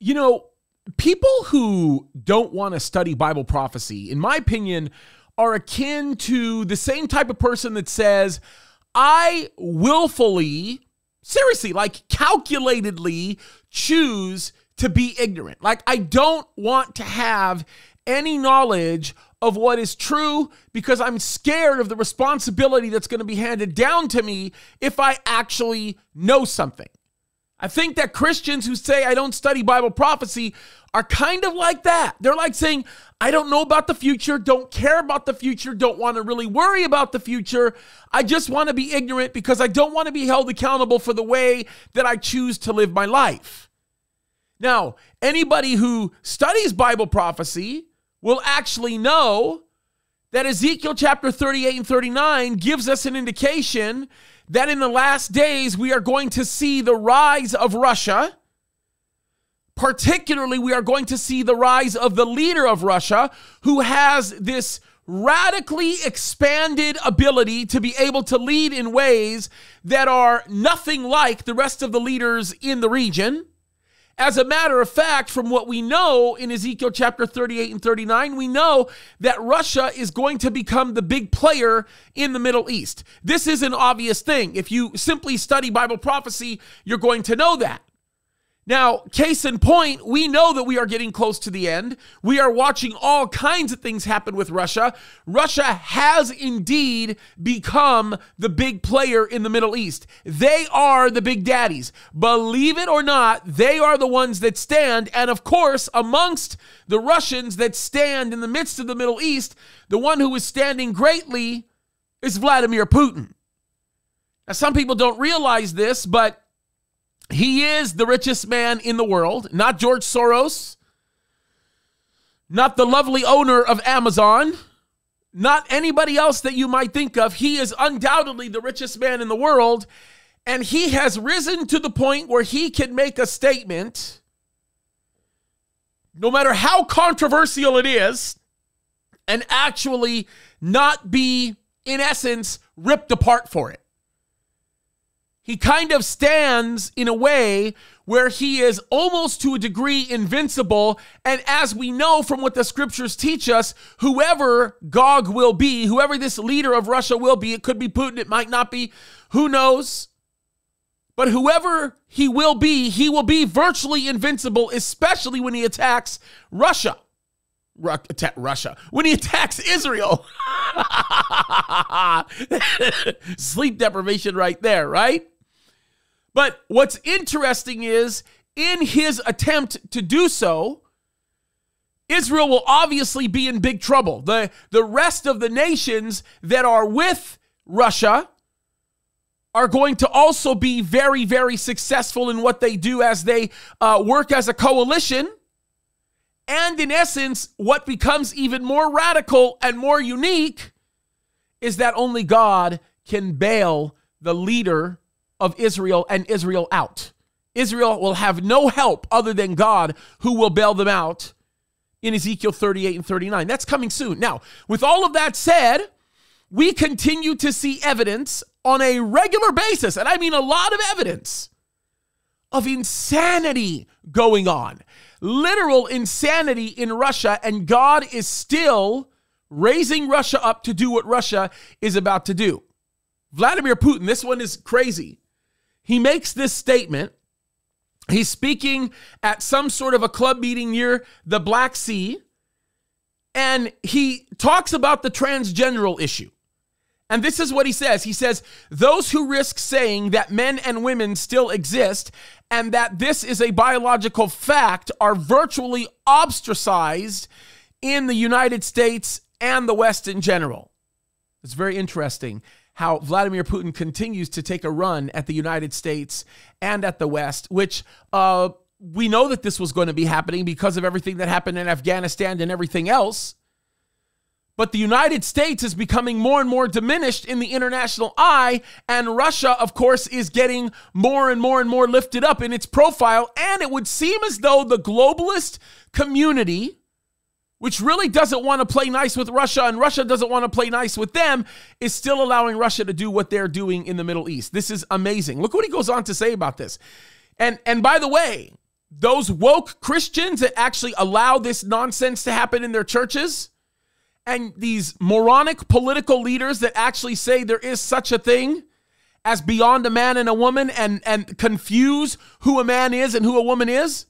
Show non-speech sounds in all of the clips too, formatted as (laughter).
you know, people who don't want to study Bible prophecy, in my opinion, are akin to the same type of person that says, I willfully, seriously, like calculatedly choose to be ignorant. Like, I don't want to have any knowledge of what is true because I'm scared of the responsibility that's going to be handed down to me if I actually know something. I think that Christians who say, I don't study Bible prophecy, are kind of like that. They're like saying, I don't know about the future, don't care about the future, don't want to really worry about the future. I just want to be ignorant because I don't want to be held accountable for the way that I choose to live my life. Now, anybody who studies Bible prophecy will actually know that Ezekiel chapter 38 and 39 gives us an indication that in the last days we are going to see the rise of Russia. Particularly, we are going to see the rise of the leader of Russia who has this radically expanded ability to be able to lead in ways that are nothing like the rest of the leaders in the region. As a matter of fact, from what we know in Ezekiel chapter 38 and 39, we know that Russia is going to become the big player in the Middle East. This is an obvious thing. If you simply study Bible prophecy, you're going to know that. Now, case in point, we know that we are getting close to the end. We are watching all kinds of things happen with Russia. Russia has indeed become the big player in the Middle East. They are the big daddies. Believe it or not, they are the ones that stand. And of course, amongst the Russians that stand in the midst of the Middle East, the one who is standing greatly is Vladimir Putin. Now, some people don't realize this, but he is the richest man in the world, not George Soros, not the lovely owner of Amazon, not anybody else that you might think of. He is undoubtedly the richest man in the world. And he has risen to the point where he can make a statement, no matter how controversial it is, and actually not be, in essence, ripped apart for it he kind of stands in a way where he is almost to a degree invincible. And as we know from what the scriptures teach us, whoever Gog will be, whoever this leader of Russia will be, it could be Putin, it might not be, who knows? But whoever he will be, he will be virtually invincible, especially when he attacks Russia. Ru- attack Russia. When he attacks Israel. (laughs) Sleep deprivation right there, right? But what's interesting is in his attempt to do so, Israel will obviously be in big trouble. The, the rest of the nations that are with Russia are going to also be very, very successful in what they do as they uh, work as a coalition. And in essence, what becomes even more radical and more unique is that only God can bail the leader of Israel and Israel out. Israel will have no help other than God who will bail them out in Ezekiel 38 and 39. That's coming soon. Now, with all of that said, we continue to see evidence on a regular basis, and I mean a lot of evidence of insanity going on. Literal insanity in Russia, and God is still raising Russia up to do what Russia is about to do. Vladimir Putin, this one is crazy he makes this statement. He's speaking at some sort of a club meeting near the Black Sea, and he talks about the transgender issue. And this is what he says. He says, Those who risk saying that men and women still exist and that this is a biological fact are virtually ostracized in the United States and the West in general. It's very interesting how Vladimir Putin continues to take a run at the United States and at the West, which uh, we know that this was going to be happening because of everything that happened in Afghanistan and everything else. But the United States is becoming more and more diminished in the international eye. And Russia, of course, is getting more and more and more lifted up in its profile. And it would seem as though the globalist community, which really doesn't want to play nice with Russia and Russia doesn't want to play nice with them, is still allowing Russia to do what they're doing in the Middle East. This is amazing. Look what he goes on to say about this. And and by the way, those woke Christians that actually allow this nonsense to happen in their churches and these moronic political leaders that actually say there is such a thing as beyond a man and a woman and and confuse who a man is and who a woman is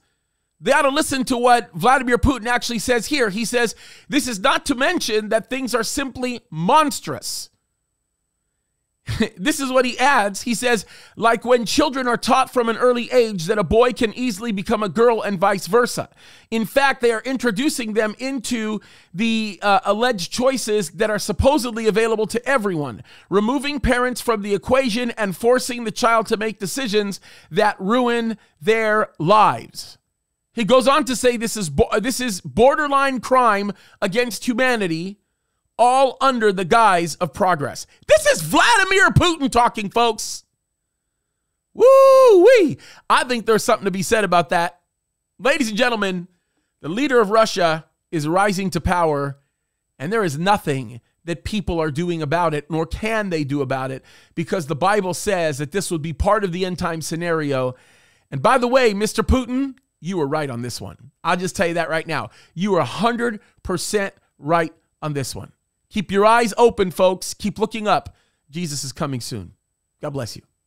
they ought to listen to what Vladimir Putin actually says here. He says, This is not to mention that things are simply monstrous. (laughs) this is what he adds. He says, like when children are taught from an early age that a boy can easily become a girl and vice versa. In fact, they are introducing them into the uh, alleged choices that are supposedly available to everyone, removing parents from the equation and forcing the child to make decisions that ruin their lives. He goes on to say this is uh, this is borderline crime against humanity all under the guise of progress. This is Vladimir Putin talking, folks. Woo wee. I think there's something to be said about that. Ladies and gentlemen, the leader of Russia is rising to power, and there is nothing that people are doing about it, nor can they do about it, because the Bible says that this would be part of the end time scenario. And by the way, Mr. Putin, you were right on this one. I'll just tell you that right now. You are 100% right on this one. Keep your eyes open, folks. Keep looking up. Jesus is coming soon. God bless you.